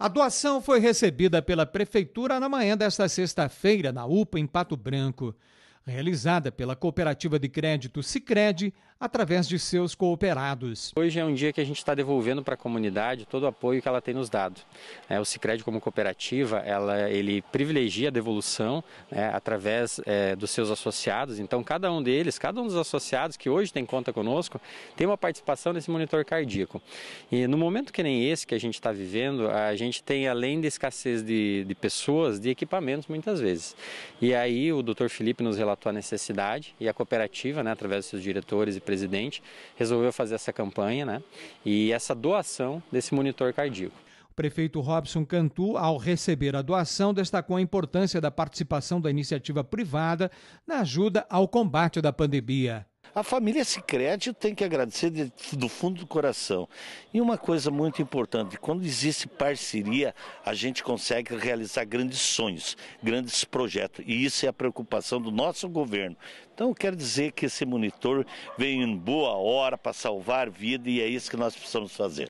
A doação foi recebida pela Prefeitura na manhã desta sexta-feira, na UPA, em Pato Branco. Realizada pela Cooperativa de Crédito Sicredi através de seus cooperados. Hoje é um dia que a gente está devolvendo para a comunidade todo o apoio que ela tem nos dado. É, o Sicredi como cooperativa, ela, ele privilegia a devolução né, através é, dos seus associados. Então, cada um deles, cada um dos associados que hoje tem conta conosco, tem uma participação nesse monitor cardíaco. E no momento que nem esse que a gente está vivendo, a gente tem, além da escassez de, de pessoas, de equipamentos muitas vezes. E aí o doutor Felipe nos relatou a necessidade e a cooperativa, né, através dos seus diretores e presidente, resolveu fazer essa campanha né, e essa doação desse monitor cardíaco. O prefeito Robson Cantu, ao receber a doação, destacou a importância da participação da iniciativa privada na ajuda ao combate da pandemia. A família eu tem que agradecer de, do fundo do coração. E uma coisa muito importante, quando existe parceria, a gente consegue realizar grandes sonhos, grandes projetos, e isso é a preocupação do nosso governo. Então, eu quero dizer que esse monitor veio em boa hora para salvar vida e é isso que nós precisamos fazer.